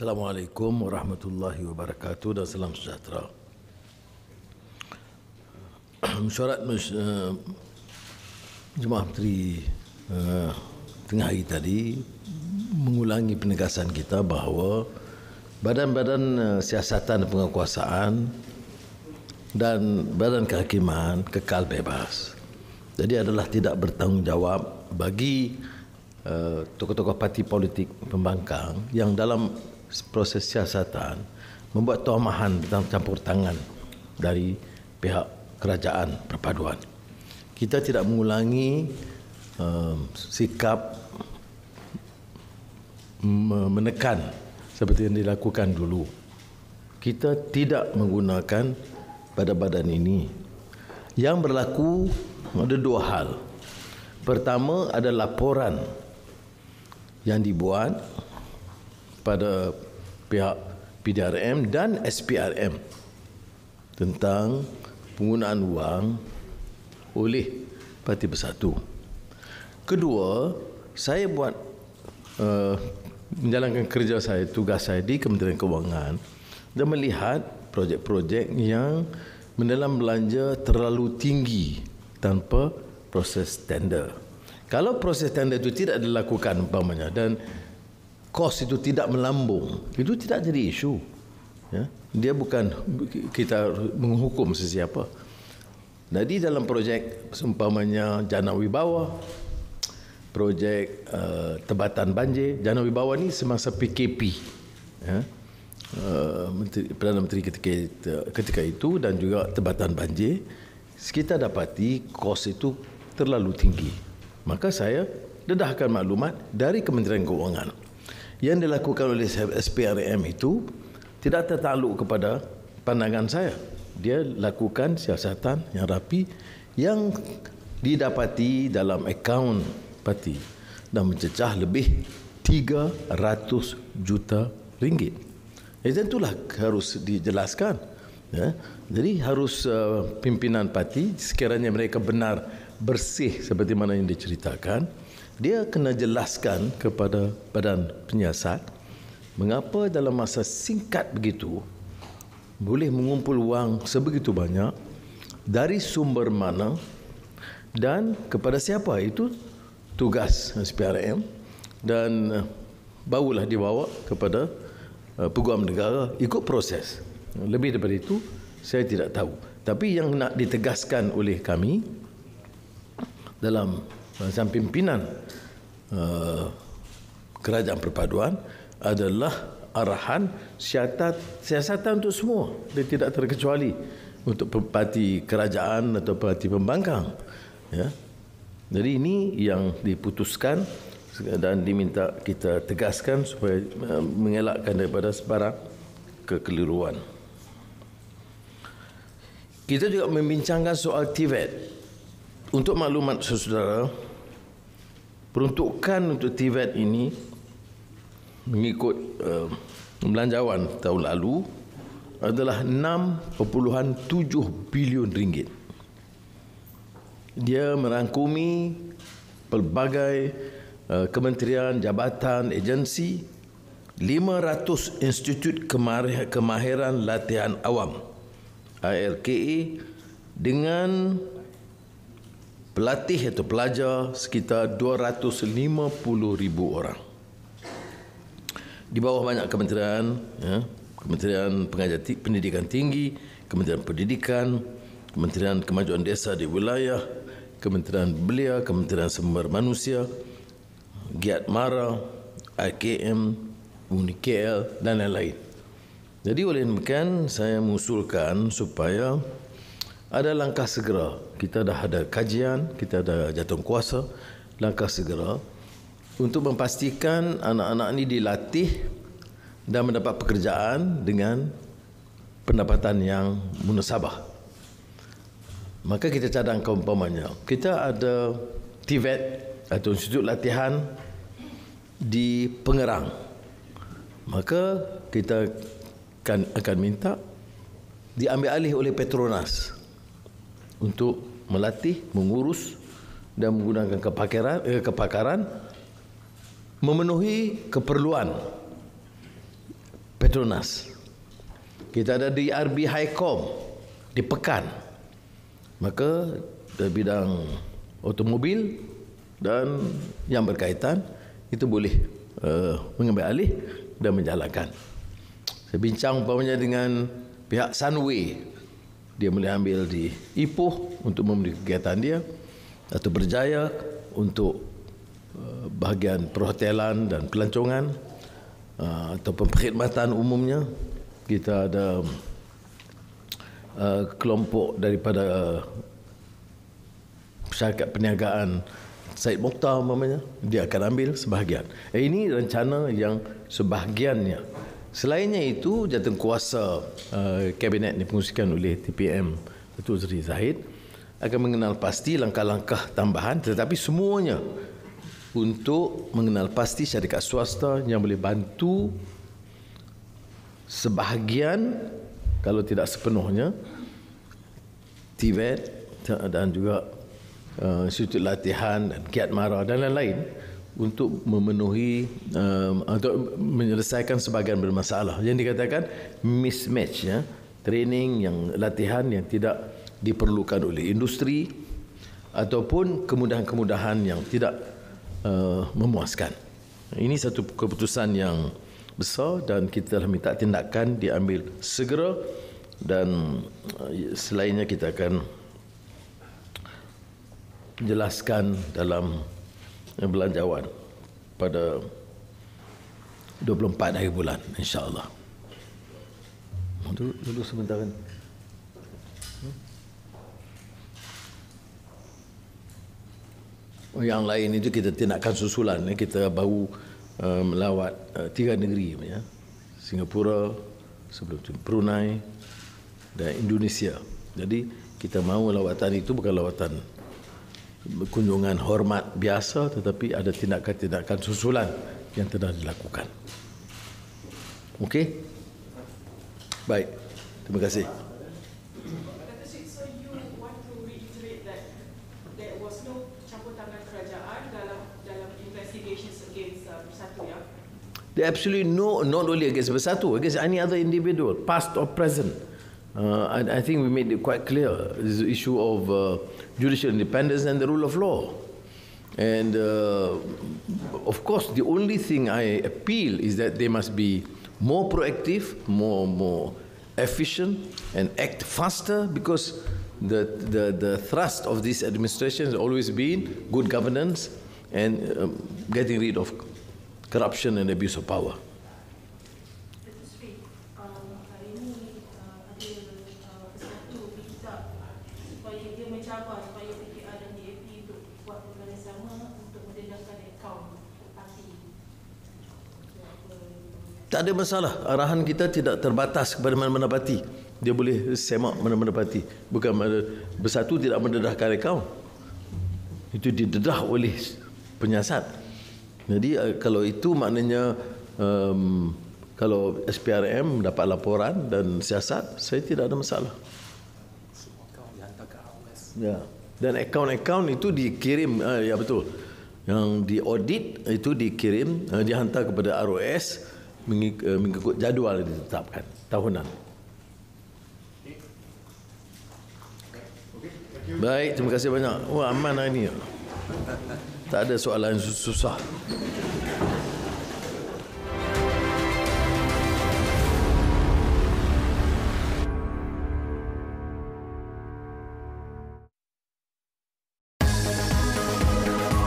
Assalamualaikum warahmatullahi wabarakatuh dan salam sejahtera. Mesyuarat uh, eh, Jemaah Menteri uh, tengah hari tadi mengulangi penegasan kita bahawa badan-badan uh, siasatan penguasaan dan badan kehakiman kekal bebas. Jadi adalah tidak bertanggungjawab bagi uh, tokoh-tokoh parti politik pembangkang yang dalam proses siasatan membuat tomahan tentang campur tangan dari pihak kerajaan perpaduan. Kita tidak mengulangi um, sikap menekan seperti yang dilakukan dulu. Kita tidak menggunakan badan-badan ini. Yang berlaku ada dua hal. Pertama ada laporan yang dibuat pada pihak PDRM dan SPRM tentang penggunaan wang oleh Parti Bersatu. Kedua, saya buat uh, menjalankan kerja saya, tugas saya di Kementerian Kewangan dan melihat projek-projek yang mendalam belanja terlalu tinggi tanpa proses tender. Kalau proses tender itu tidak dilakukan umpamanya dan kos itu tidak melambung itu tidak jadi isu ya dia bukan kita menghukum sesiapa jadi dalam projek seumpamanya Jana Wibawa projek uh, tebatan banjir Jana Wibawa ni semasa PKP ya uh, menteri perdana menteri ketika ketika itu dan juga tebatan banjir kita dapati kos itu terlalu tinggi maka saya dedahkan maklumat dari Kementerian Keuangan yang dilakukan oleh SPRM itu tidak tertakluk kepada pandangan saya. Dia lakukan siasatan yang rapi yang didapati dalam akaun parti dan mencecah lebih 300 juta ringgit. Jadi eh, tentulah harus dijelaskan. Ya. Jadi harus uh, pimpinan parti sekiranya mereka benar bersih seperti mana yang diceritakan dia kena jelaskan kepada badan penyiasat mengapa dalam masa singkat begitu boleh mengumpul wang sebegitu banyak dari sumber mana dan kepada siapa itu tugas SPRM dan eh, barulah dibawa kepada eh, peguam negara ikut proses lebih daripada itu saya tidak tahu tapi yang nak ditegaskan oleh kami dalam macam pimpinan uh, kerajaan perpaduan adalah arahan siasat, siasatan untuk semua dia tidak terkecuali untuk parti kerajaan atau parti pembangkang ya. jadi ini yang diputuskan dan diminta kita tegaskan supaya eh, mengelakkan daripada sebarang kekeliruan kita juga membincangkan soal TVET untuk maklumat saudara peruntukan untuk TVET ini mengikut uh, eh, belanjawan tahun lalu adalah 6.7 bilion ringgit. Dia merangkumi pelbagai uh, kementerian, jabatan, agensi, 500 institut kemahiran latihan awam, ILKE dengan pelatih atau pelajar sekitar 250,000 orang. Di bawah banyak kementerian, ya, Kementerian Pengajar Pendidikan Tinggi, Kementerian Pendidikan, Kementerian Kemajuan Desa di Wilayah, Kementerian Belia, Kementerian Sumber Manusia, Giat Mara, IKM, UNIKL dan lain-lain. Jadi oleh demikian saya mengusulkan supaya ada langkah segera. Kita dah ada kajian, kita ada jatuh kuasa, langkah segera untuk memastikan anak-anak ini dilatih dan mendapat pekerjaan dengan pendapatan yang munasabah. Maka kita cadang keumpamanya. Kita ada TVET e atau institut latihan di Pengerang. Maka kita akan, akan minta diambil alih oleh Petronas untuk melatih, mengurus dan menggunakan kepakaran, eh, kepakaran memenuhi keperluan Petronas. Kita ada di RB Highcom di Pekan. Maka dari bidang automobil dan yang berkaitan itu boleh uh, mengambil alih dan menjalankan. Saya bincang umpamanya dengan pihak Sunway dia boleh ambil di Ipoh untuk memiliki kegiatan dia atau berjaya untuk eh, bahagian perhotelan dan pelancongan eh, atau perkhidmatan umumnya kita ada eh, kelompok daripada syarikat perniagaan Said Mokhtar umumnya dia akan ambil sebahagian ini rencana yang sebahagiannya Selainnya itu jatuh kuasa uh, kabinet dipengusikan oleh TPM Datuk Zri Zahid akan mengenal pasti langkah-langkah tambahan tetapi semuanya untuk mengenal pasti syarikat swasta yang boleh bantu sebahagian kalau tidak sepenuhnya TVET e dan juga uh, institut latihan dan kiat mara dan lain-lain untuk memenuhi uh, atau menyelesaikan sebagian bermasalah yang dikatakan mismatch ya training yang latihan yang tidak diperlukan oleh industri ataupun kemudahan-kemudahan yang tidak uh, memuaskan. Ini satu keputusan yang besar dan kita telah minta tindakan diambil segera dan uh, selainnya kita akan jelaskan dalam belanjawan pada 24 hari bulan insyaallah. Duduk, duduk sebentar kan. Oh, yang lain itu kita tindakan susulan ya. Kita baru eh, melawat eh, Tiga negeri ya. Singapura sebelum itu Brunei dan Indonesia Jadi kita mahu lawatan itu Bukan lawatan kunjungan hormat biasa tetapi ada tindakan-tindakan susulan yang telah dilakukan. Okey? Baik. Terima kasih. Absolutely no, not only against bersatu, against any other individual, past or present. Uh, I, I, think we made it quite clear this issue of uh, judicial independence and the rule of law. And uh, of course, the only thing I appeal is that they must be more proactive, more more efficient, and act faster because the the, the thrust of this administration has always been good governance and um, getting rid of corruption and abuse of power. tak ada masalah arahan kita tidak terbatas kepada mana-mana parti dia boleh semak mana-mana parti bukan mana, bersatu tidak mendedahkan rekau itu didedah oleh penyiasat jadi eh, kalau itu maknanya um, kalau SPRM dapat laporan dan siasat saya tidak ada masalah ya dan akaun-akaun itu dikirim uh, ya betul yang diaudit itu dikirim eh, dihantar kepada ROS uh, Eh, mengikut jadual yang ditetapkan tahunan. Baik, terima kasih banyak. Wah, aman hari ini. Tak ada soalan susah.